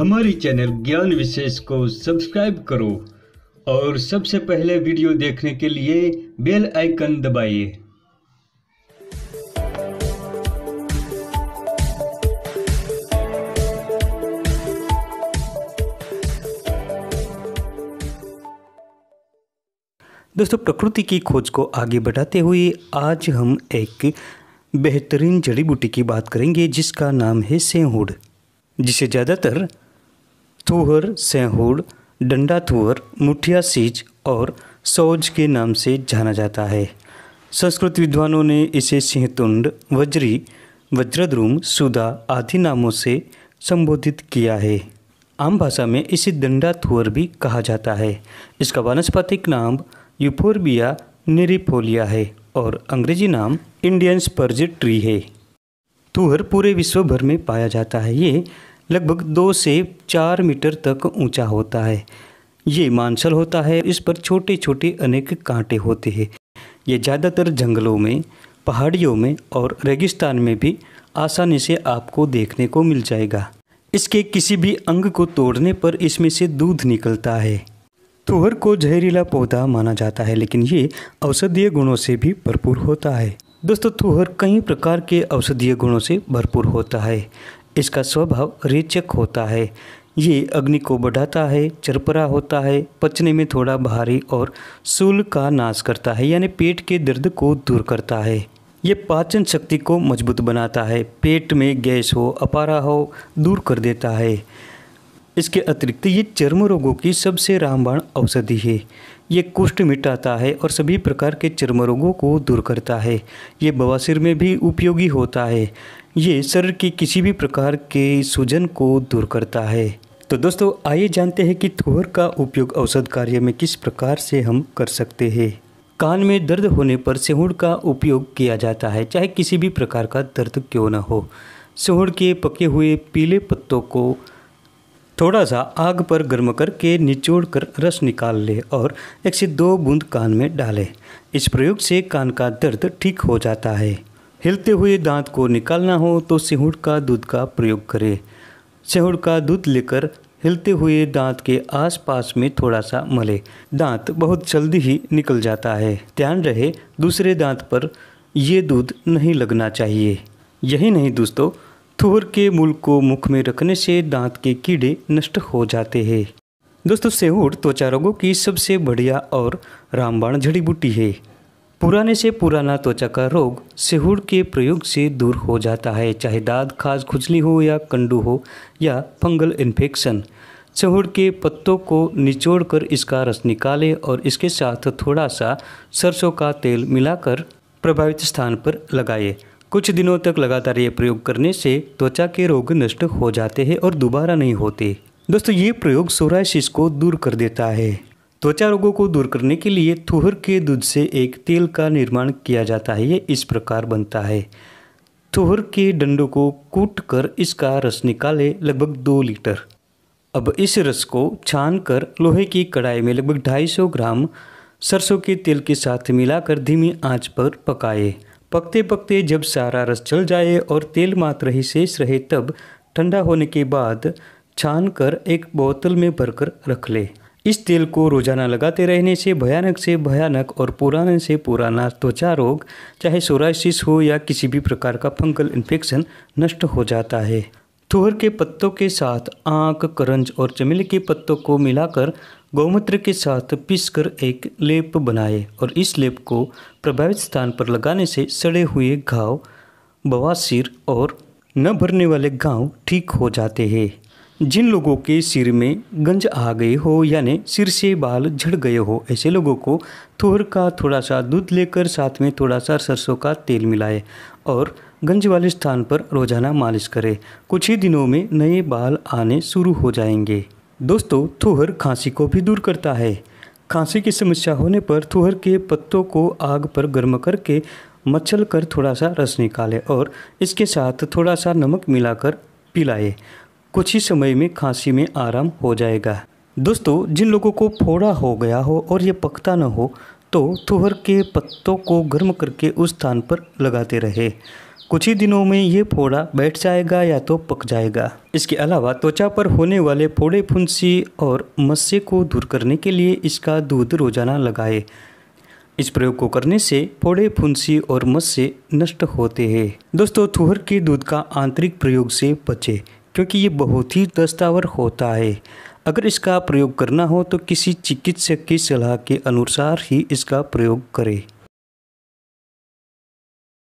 हमारे चैनल ज्ञान विशेष को सब्सक्राइब करो और सबसे पहले वीडियो देखने के लिए बेल आइकन दबाइए दोस्तों प्रकृति की खोज को आगे बढ़ाते हुए आज हम एक बेहतरीन जड़ी बूटी की बात करेंगे जिसका नाम है सेहुड जिसे ज़्यादातर थूहर सेहूड़ डंडा थूहर मुठिया सीज और सौज के नाम से जाना जाता है संस्कृत विद्वानों ने इसे सिंहतुंड वज्री वज्रद्रुम सुधा आदि नामों से संबोधित किया है आम भाषा में इसे दंडा थुअर भी कहा जाता है इसका वनस्पतिक नाम यूफोरबिया निरिफोलिया है और अंग्रेजी नाम इंडियन स्पर्ज ट्री है थूहर पूरे विश्व भर में पाया जाता है ये लगभग दो से चार मीटर तक ऊंचा होता है ये मांसल होता है इस पर छोटे छोटे अनेक कांटे होते हैं ये ज़्यादातर जंगलों में पहाड़ियों में और रेगिस्तान में भी आसानी से आपको देखने को मिल जाएगा इसके किसी भी अंग को तोड़ने पर इसमें से दूध निकलता है तुहर को जहरीला पौधा माना जाता है लेकिन ये औषधीय गुणों से भी भरपूर होता है दोस्तों तुहर कई प्रकार के औषधीय गुणों से भरपूर होता है इसका स्वभाव रेचक होता है ये अग्नि को बढ़ाता है चरपरा होता है पचने में थोड़ा भारी और सूल का नाश करता है यानी पेट के दर्द को दूर करता है ये पाचन शक्ति को मजबूत बनाता है पेट में गैस हो अपारा हो दूर कर देता है इसके अतिरिक्त ये चर्म रोगों की सबसे रामबाण औषधि है ये कुष्ठ मिटाता है और सभी प्रकार के चर्म रोगों को दूर करता है ये बवासीर में भी उपयोगी होता है ये शरीर की किसी भी प्रकार के सूजन को दूर करता है तो दोस्तों आइए जानते हैं कि थोहर का उपयोग औषध कार्य में किस प्रकार से हम कर सकते हैं कान में दर्द होने पर सेहूड़ का उपयोग किया जाता है चाहे किसी भी प्रकार का दर्द क्यों न हो सेहूड़ के पके हुए पीले पत्तों को थोड़ा सा आग पर गर्म करके निचोड़ कर रस निकाल ले और एक से दो बूंद कान में डालें इस प्रयोग से कान का दर्द ठीक हो जाता है हिलते हुए दांत को निकालना हो तो सेहूड़ का दूध का प्रयोग करें सेहूड़ का दूध लेकर हिलते हुए दांत के आसपास में थोड़ा सा मले दांत बहुत जल्दी ही निकल जाता है ध्यान रहे दूसरे दांत पर ये दूध नहीं लगना चाहिए यही नहीं दोस्तों थूर के मूल को मुख में रखने से दांत के कीड़े नष्ट हो जाते हैं दोस्तों सेहूर त्वचा रोगों की सबसे बढ़िया और रामबाण जड़ी बूटी है पुराने से पुराना त्वचा का रोग सेहूर के प्रयोग से दूर हो जाता है चाहे दाद खाज खुजली हो या कंडू हो या फंगल इन्फेक्शन सेहूर के पत्तों को निचोड़कर इसका रस निकालें और इसके साथ थोड़ा सा सरसों का तेल मिलाकर प्रभावित स्थान पर लगाएं कुछ दिनों तक लगातार ये प्रयोग करने से त्वचा के रोग नष्ट हो जाते हैं और दोबारा नहीं होते दोस्तों ये प्रयोग सोराशिस को दूर कर देता है त्वचा रोगों को दूर करने के लिए थुहर के दूध से एक तेल का निर्माण किया जाता है ये इस प्रकार बनता है थुहर के डंडों को कूट कर इसका रस निकाले लगभग दो लीटर अब इस रस को छान कर लोहे की कढ़ाई में लगभग 250 ग्राम सरसों के तेल के साथ मिलाकर धीमी आंच पर पकाएं पकते पकते जब सारा रस जल जाए और तेल मात्र ही शेष रहे तब ठंडा होने के बाद छान कर एक बोतल में भरकर रख ले इस तेल को रोजाना लगाते रहने से भयानक से भयानक और पुराने से पुराना त्वचा रोग चाहे सोराइसिस हो या किसी भी प्रकार का फंगल इन्फेक्शन नष्ट हो जाता है थुहर के पत्तों के साथ आँख करंज और चमेली के पत्तों को मिलाकर गौमूत्र के साथ पीसकर एक लेप बनाए और इस लेप को प्रभावित स्थान पर लगाने से सड़े हुए घाव बवासीर और न भरने वाले घाव ठीक हो जाते हैं जिन लोगों के सिर में गंज आ गए हो यानी सिर से बाल झड़ गए हो ऐसे लोगों को थोर का थोड़ा सा दूध लेकर साथ में थोड़ा सा सरसों का तेल मिलाए और गंज वाले स्थान पर रोजाना मालिश करें कुछ ही दिनों में नए बाल आने शुरू हो जाएंगे दोस्तों थुहर खांसी को भी दूर करता है खांसी की समस्या होने पर थुहर के पत्तों को आग पर गर्म करके मच्छल कर थोड़ा सा रस निकालें और इसके साथ थोड़ा सा नमक मिलाकर पिलाएं कुछ ही समय में खांसी में आराम हो जाएगा दोस्तों जिन लोगों को फोड़ा हो गया हो और ये पकता न हो तो थुहर के पत्तों को गर्म करके उस स्थान पर लगाते रहे कुछ ही दिनों में ये फोड़ा बैठ जाएगा या तो पक जाएगा इसके अलावा त्वचा पर होने वाले फोड़े फुंसी और मस्से को दूर करने के लिए इसका दूध रोजाना लगाए इस प्रयोग को करने से फोड़े फुंसी और मस्से नष्ट होते हैं दोस्तों थुहर के दूध का आंतरिक प्रयोग से बचे क्योंकि ये बहुत ही दस्तावर होता है अगर इसका प्रयोग करना हो तो किसी चिकित्सक की सलाह के अनुसार ही इसका प्रयोग करें